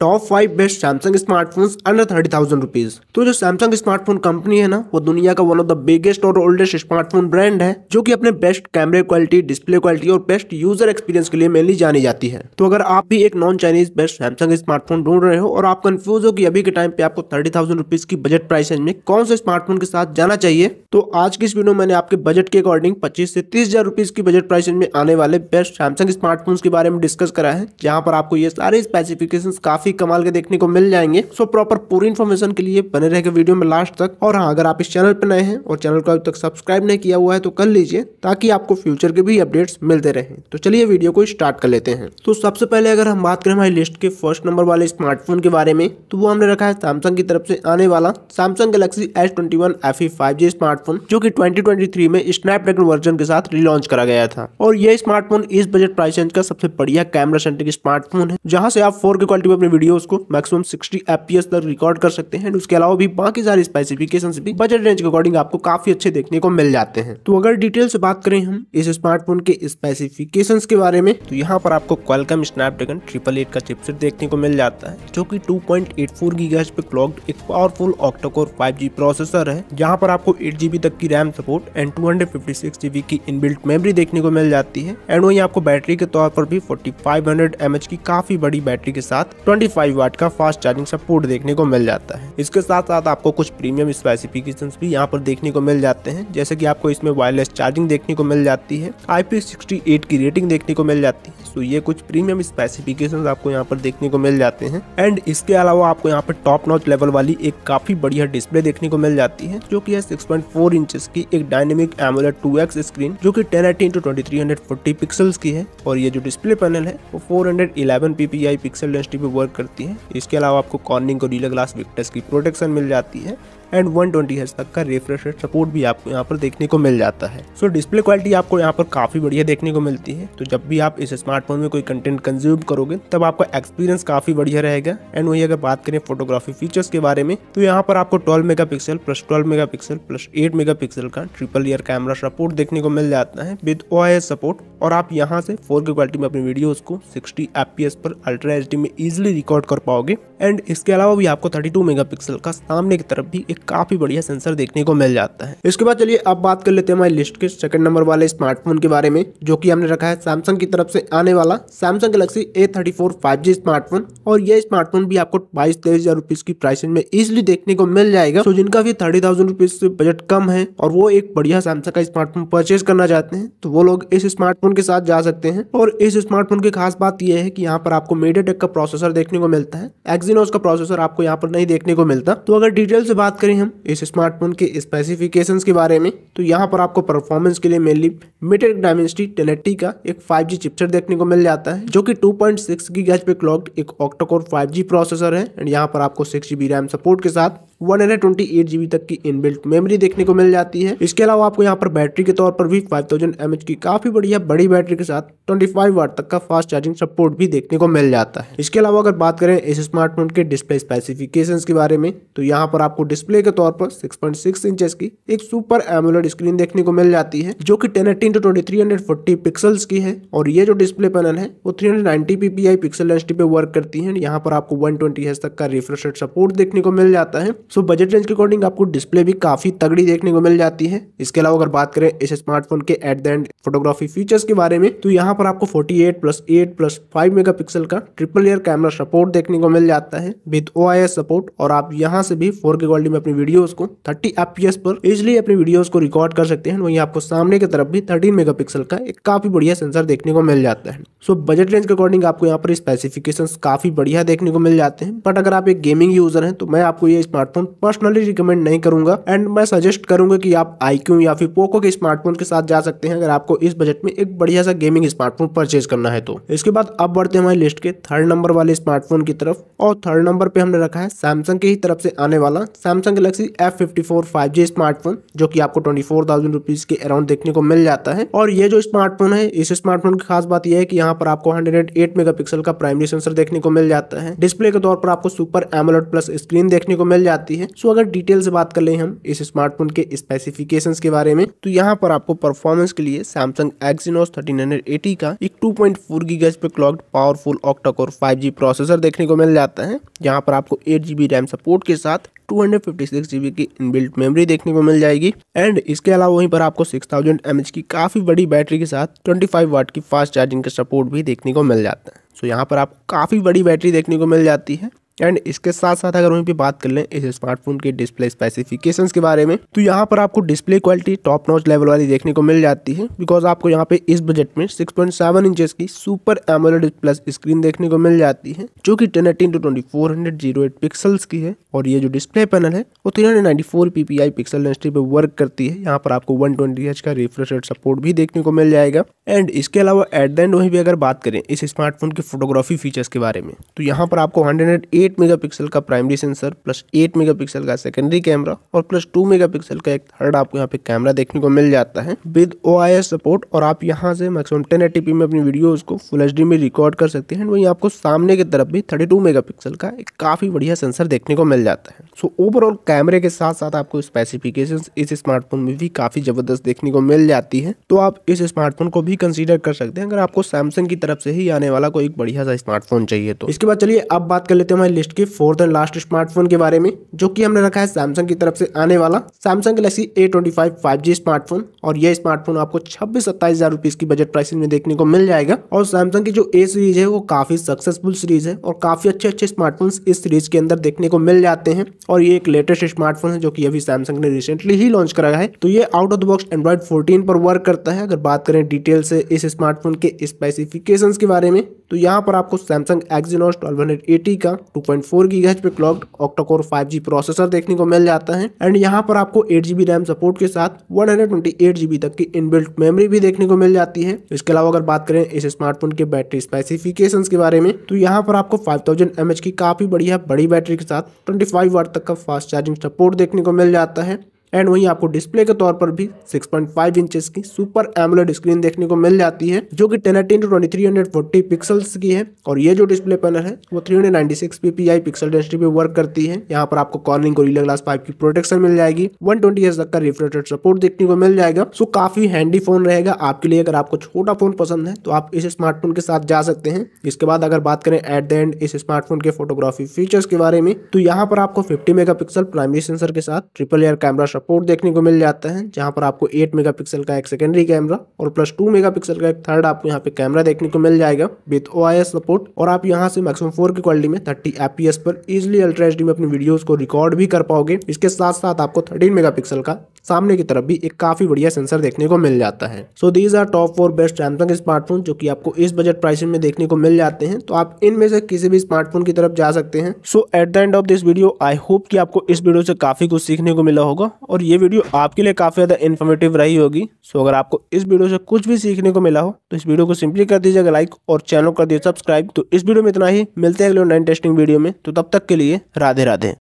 top five best Samsung smartphones under thirty thousand rupees तो जो Samsung smartphone company है ना वो दुनिया का वन ऑफ द बिगेस्ट और ओल्डेस्ट स्मार्टफोन ब्रांड है जो कि अपने बेस्ट कैमरे क्वालिटी डिस्प्ले क्वालिटी और बेस्ट यूजर एक्सपीरियंस के लिए मेनली जानी जाती है तो अगर आप भी एक non Chinese best Samsung smartphone ढूंढ रहे हो और आप कंफ्यूज हो कि अभी के टाइम पे आपको थर्टी थाउजेंड रुपीज की बजट प्राइस रेंज में कौन से स्मार्टफोन के साथ जाना चाहिए तो आज की इस वीडियो मैंने आपके बजट के अकॉर्डिंग पच्चीस से तीस हजार रुपीज की बजट प्राइस रेंज में आने वाले बेस्ट सैमसंग स्मार्टफोन के बारे में डिस्कस करा है जहाँ पर आपको ये सारे स्पेसिफिकेशन काफी काफी कमाल के देखने को मिल जाएंगे सो प्रॉपर पूरी इन्फॉर्मेशन के लिए बने रहेगा वीडियो में लास्ट तक और हाँ अगर आप इस चैनल पर नए हैं और चैनल को अभी तक सब्सक्राइब नहीं किया हुआ है तो कर लीजिए ताकि आपको फ्यूचर के भी अपडेट्स मिलते रहे तो चलिए वीडियो को स्टार्ट कर लेते हैं तो सबसे पहले अगर हम बात करें हमारी लिस्ट के फर्स्ट नंबर वाले स्मार्टफोन के बारे में तो वो हमने रखा है सैमसंग की तरफ से आने वाला Samsung Galaxy S twenty one F E five G smartphone जो कि 2023 में स्नैपड्रैगन वर्जन के साथ रिलॉन्च करा गया था और यह स्मार्टफोन इस बजट प्राइस रेंज का सबसे बढ़िया कैमरा सेंटर स्मार्टफोन है जहाँ से आप फोर के क्वालिटी में अपने वीडियोस को मैक्सिमम 60 एफपीएस तक रिकॉर्ड कर सकते हैं उसके अलावा भी बाकी सारे स्पेसिफिकेशन भी बजट रेंज के अकॉर्डिंग आपको काफी अच्छे देखने को मिल जाते हैं तो अगर डिटेल से बात करें हम इस स्मार्टफोन के स्पेसिफिकेशन के बारे में तो यहाँ पर आपको क्वालकम स्नैपड्रैगन ट्रिपल एट का चिपसेट देखने को मिल जाता है जो की टू पॉइंट एट फोर पे क्लॉक्ड एक पावरफुल ऑक्टोकोर फाइव प्रोसेसर है जहाँ पर आपको एट तक की रैम सपोर्ट एंड टू की इनबिल्ट मेमोरी देखने को मिल जाती है एंड वही आपको बैटरी के तौर पर भी फोर्टी फाइव की काफी बड़ी बैटरी के साथ ट्वेंटी फाइव वाट का फास्ट चार्जिंग सपोर्ट देखने को मिल जाता है इसके साथ साथ आपको कुछ प्रीमियम स्पेसिफिकेशन भी यहाँ पर देखने को मिल जाते हैं जैसे कि आपको इसमें वायरलेस चार्जिंग देखने को मिल जाती है आई की रेटिंग देखने को मिल जाती है सो ये कुछ प्रीमियम स्पेसिफिकेशन आपको यहाँ पर देखने को मिल जाते हैं एंड इसके अलावा आपको यहाँ पर टॉप नॉच लेवल वाली एक काफी बढ़िया डिस्प्ले देखने को मिल जाती है जो की सिक्स पॉइंट फोर की एक डायनेमिक एमोलेट टू स्क्रीन जो की ten eighty into twenty pixels की है और ये जो डिस्प्ले पैनल है वो four hundred eleven PPI pixel density पे वर्क करती है इसके अलावा आपको कॉर्निंग और डीला ग्लास विक्टस की प्रोटेक्शन मिल जाती है एंड वन ट्वेंटी तक का रिफ्रेश रेट सपोर्ट भी आपको यहाँ पर देखने को मिल जाता है सो डिस्प्ले क्वालिटी आपको यहाँ पर काफ़ी बढ़िया देखने को मिलती है तो जब भी आप इस स्मार्टफोन में कोई कंटेंट कंज्यूम करोगे तब आपका एक्सपीरियंस काफ़ी बढ़िया रहेगा एंड वही अगर बात करें फोटोग्राफी फीचर्स के बारे में तो यहाँ पर आपको twelve mega pixel plus twelve mega pixel plus eight mega pixel का ट्रिपल ईयर कैमरा सपोर्ट देखने को मिल जाता है विद ओ सपोर्ट और आप यहाँ से फोर क्वालिटी में अपनी वीडियोज़ को सिक्सटी एफ पर अल्ट्रा एच में इजिली रिकॉर्ड कर पाओगे एंड इसके अलावा भी आपको 32 मेगापिक्सल का सामने की तरफ भी एक काफी बढ़िया सेंसर देखने को मिल जाता है इसके बाद चलिए अब बात कर लेते हैं हमारी लिस्ट के सेकंड नंबर वाले स्मार्टफोन के बारे में जो कि हमने रखा है सैमसंग की तरफ से आने वाला Samsung Galaxy A thirty smartphone और यह स्मार्टफोन भी आपको बाईस तेईस हजार रुपीज की प्राइसिंग में इजिली देखने को मिल जाएगा तो जिनका भी थर्टी थाउजेंड रुपीज से बजट कम है और वो एक बढ़िया सैमसंग का स्मार्टफोन परचेज करना चाहते हैं तो वो लोग इस स्मार्टफोन के साथ जा सकते हैं और इस स्मार्टफोन की खास बात यह है कि यहाँ पर आपको मीडिया का प्रोसेसर देखने को मिलता है एक्स एक्जीनोस का प्रोसेसर आपको यहाँ पर नहीं देखने को मिलता तो अगर डिटेल से बात करें हम इस स्मार्टफोन के स्पेसिफिकेशन के बारे में तो यहाँ पर आपको परफॉर्मेंस के लिए मेनली मिटेड डायमेंसिटी टेनेटी का एक फाइव जी चिपसेट देखने को मिल जाता है जो कि टू पॉइंट पे क्लॉक्ड एक ऑक्टोकोर फाइव प्रोसेसर है एंड यहाँ पर आपको सिक्स जी रैम सपोर्ट के साथ वन हंड्रेड तक की इनबिल्ट मेमोरी देखने को मिल जाती है इसके अलावा आपको यहाँ पर बैटरी के तौर पर भी फाइव थाउजेंड की काफी बढ़िया बड़ी बैटरी के साथ ट्वेंटी फाइव वाट तक का फास्ट चार्जिंग सपोर्ट भी देखने को मिल जाता है इसके अलावा अगर बात करें इस स्मार्टफोन के डिस्प्ले स्पेसिफिकेशन के बारे में तो यहाँ पर आपको डिस्प्ले के तौर पर सिक्स पॉइंट सिक्स इंचेस की एक सुपर एमुलेट स्क्रीन देखने को मिल जाती है जो की ten eighteen to twenty three hundred forty pixels की है और ये जो डिस्प्ले पैनल है वो three hundred P I pixel H पे वर्क करती है यहाँ पर आपको वन ट्वेंटी तक का रिफ्रेश सपोर्ट देखने को मिल जाता है सो बजट रेंज के अकॉर्डिंग आपको डिस्प्ले भी काफ़ी तगड़ी देखने को मिल जाती है इसके अलावा अगर बात करें इस स्मार्टफोन के at the end photography features के बारे में तो यहाँ पर आपको 48 plus eight plus five mega का ट्रिपल एयर कैमरा सपोर्ट देखने को मिल जाता है विद ओ सपोर्ट और आप यहाँ से भी फोर के क्वालिटी में अपनी वीडियोज को थर्टी एफ पर इजिली अपनी वीडियोज को रिकॉर्ड कर सकते हैं वहीं आपको सामने की तरफ भी थर्टीन मेगा का एक काफ़ी बढ़िया सेंसर देखने को मिल जाता है सो बजट रेंज के अकॉर्डिंग आपको यहाँ पर स्पेसिफिकेशन काफ़ी बढ़िया देखने को मिल जाते हैं बट अगर आप एक गेमिंग यूजर है तो मैं आपको ये स्मार्टफोन स्मार्टफोन पर्सनली रिकमेंड नहीं करूंगा एंड मैं सजेस्ट करूंगा कि आप आई या फिर पोको के स्मार्टफोन के साथ जा सकते हैं अगर आपको इस बजट में एक बढ़िया सा गेमिंग स्मार्टफोन परचेज करना है तो इसके बाद अब बढ़ते हैं हमारी लिस्ट के थर्ड नंबर वाले स्मार्टफोन की तरफ और थर्ड नंबर पे हमने रखा है सैमसंग की तरफ से आने वाला Samsung Galaxy F fifty smartphone जो की आपको ट्वेंटी फोर थाउजेंड रुपीज के अराउंड देखने को मिल जाता है और ये जो स्मार्टफोन है इस स्मार्टफोन की खास बात यह है कि यहाँ पर आपको हंड्रेड मेगापिक्सल का प्राइमरी सेंसर देखने को मिल जाता है डिस्प्ले के तौर पर आपको सुपर एमोलेट प्लस स्क्रीन देखने को मिल जाती आती है सो अगर डिटेल से बात कर ले हम इस स्मार्टफोन के स्पेसिफिकेशन के बारे में तो यहाँ पर आपको परफॉर्मेंस के लिए सैमसंग एक्सिनोस थर्टीन का एक टू पॉइंट फोर पे क्लॉक्ड पावरफुल और फाइव प्रोसेसर देखने को मिल जाता है यहाँ पर आपको एट रैम सपोर्ट के साथ 256GB की इनबिल्ट मेमोरी देखने को मिल जाएगी एंड इसके अलावा वहीं पर आपको 6000mAh की काफ़ी बड़ी बैटरी के साथ 25W की फास्ट चार्जिंग का सपोर्ट भी देखने को मिल जाता है सो so, यहाँ पर आपको काफ़ी बड़ी बैटरी देखने को मिल जाती है एंड इसके साथ साथ अगर वहीं पे बात कर लें इस स्मार्टफोन के डिस्प्ले स्पेसिफिकेशन के बारे में तो यहाँ पर आपको display quality top notch level वाली देखने को मिल जाती है बिकॉज आपको यहाँ पे इस बजट में 6.7 पॉइंट की सुपर एमोलेड प्लस स्क्रीन देखने को मिल जाती है जो कि ten eighteen to twenty four hundred zero eight pixels की है और ये जो डिस्प्ले पैनल है वो three hundred ninety four PPI pixel density पे वर्क करती है यहाँ पर आपको वन ट्वेंटी एच का रिफ्रेश रेट सपोर्ट भी देखने को मिल जाएगा एंड इसके अलावा एट द एंड वहीं भी अगर बात करें इस स्मार्टफोन के फोटोग्राफी फीचर्स के बारे में तो यहाँ पर आपको हंड्रेड 8 मेगापिक्सल का प्राइमरी सेंसर प्लस 8 मेगापिक्सल का सेकेंडरी कैमरा और प्लस 2 मेगापिक्सल का एक थर्ड आपको यहाँ पे कैमरा देखने को मिल जाता है विद ओ सपोर्ट और आप यहाँ से मैक्सिमम टेन में अपनी वीडियोज को फुल एच में रिकॉर्ड कर सकते हैं वही आपको सामने की तरफ भी थर्टी मेगापिक्सल का एक काफ़ी बढ़िया सेंसर देखने को मिल जाता है सो ओवरऑल कैमरे के साथ साथ आपको स्पेसिफिकेशन इस स्मार्टफोन में भी काफ़ी ज़बरदस्त देखने को मिल जाती है तो आप इस स्मार्टफोन को भी कंसीडर कर सकते हैं अगर आपको सैमसंग की तरफ से ही आने वाला कोई बढ़िया सा स्मार्टफोन चाहिए तो इसके बाद चलिए अब बात कर लेते हैं हमारे लिस्ट के फोर्थ एंड लास्ट स्मार्टफोन के बारे में जो कि हमने रखा है सैमसंग की तरफ से आने वाला Samsung Galaxy A twenty five five G smartphone और यह स्मार्टफोन आपको छब्बीस सत्ताईस हजार रुपीज की बजट प्राइसिंग में देखने को मिल जाएगा और सैमसंग की जो ए सीरीज है वो काफी सक्सेसफुल सीरीज है और काफी अच्छे अच्छे स्मार्टफोन इस सीरीज के अंदर देखने को मिल जाते हैं और ये एक लेटेस्ट स्मार्टफोन है जो की अभी सैमसंग ने रिसेंटली ही लॉन्च करा है तो ये out of the box Android fourteen पर वर्क करता है अगर बात करें डिटेल से इस स्मार्टफोन के स्पेसिफिकेशन के बारे में तो यहाँ पर आपको सैमसंग एक्जीनोस ट्वेल्व का टू पॉइंट फोर पे क्लॉक ऑक्टाकोर फाइव प्रोसेसर देखने को मिल जाता है एंड यहाँ पर आपको एट जीबी रैम सपोर्ट के साथ वन तक की इनबिल्ट मेमोरी भी देखने को मिल जाती है इसके अलावा अगर बात करें इस स्मार्टफोन के बैटरी स्पेसिफिकेशन के बारे में तो यहाँ पर आपको फाइव थाउजेंड की काफी बढ़िया बड़ी बैटरी के साथ ट्वेंटी फाइव तक का फास्ट चार्जिंग सपोर्ट देखने को मिल जाता है एंड वहीं आपको डिस्प्ले के तौर पर भी 6.5 पॉइंट इंचेस की सुपर एमुलेट स्क्रीन देखने को मिल जाती है जो कि टेन 1080 टू ट्वेंटी पिक्सल्स की है और ये जो डिस्प्ले पैनल है वो 396 हंड्रेड ppi पिक्सल डेंसिटी पे वर्क करती है यहाँ पर आपको कॉर्निंग गोरिल्ला ग्लास पाइप की प्रोटेक्शन मिल जाएगी वन ट्वेंटी तक का रिफ्रेश सपोर्ट देखने को मिल जाएगा सो काफी हैंडी फोन रहेगा आपके लिए अगर आपको छोटा फोन पसंद है तो आप इस स्मार्टफोन के साथ जा सकते हैं इसके बाद अगर बात करें एट द एंड इस स्मार्टफोन के फोटोग्राफी फीचर्स के बारे में तो यहाँ पर आपको फिफ्टी मेगा प्राइमरी सेंसर के साथ ट्रिपल एयर कैमरा सपोर्ट देखने को मिल जाता है जहाँ पर आपको 8 मेगापिक्सल का एक सेकेंडरी कैमरा और प्लस 2 मेगापिक्सल का एक थर्ड आपको यहाँ पे कैमरा देखने को मिल जाएगा विथ ओ सपोर्ट और आप यहाँ से मैक्सिमम फोर की क्वालिटी में थर्टी एपीएस पर इजिली अल्ट्रा एच में अपनी वीडियोज को रिकॉर्ड भी कर पाओगे इसके साथ साथ आपको थर्टीन मेगा का सामने की तरफ भी एक काफी बढ़िया सेंसर देखने को मिल जाता है so these are top four best Samsung smartphone जो कि आपको इस बजट प्राइसिंग में देखने को मिल जाते हैं तो आप इनमें से किसी भी स्मार्टफोन की तरफ जा सकते हैं so at the end of this video I hope कि आपको इस वीडियो से काफी कुछ सीखने को मिला होगा और ये वीडियो आपके लिए काफी ज्यादा इन्फॉर्मेटिव रही होगी सो अगर आपको इस वीडियो से कुछ भी सीखने को मिला हो तो इस वीडियो को सिंपली कर दीजिएगा लाइक और चैनल कर दीजिए सब्सक्राइब तो इस वीडियो में इतना ही मिलते हैं अगले नए टेस्टिंग वीडियो में तो तब तक के लिए राधे राधे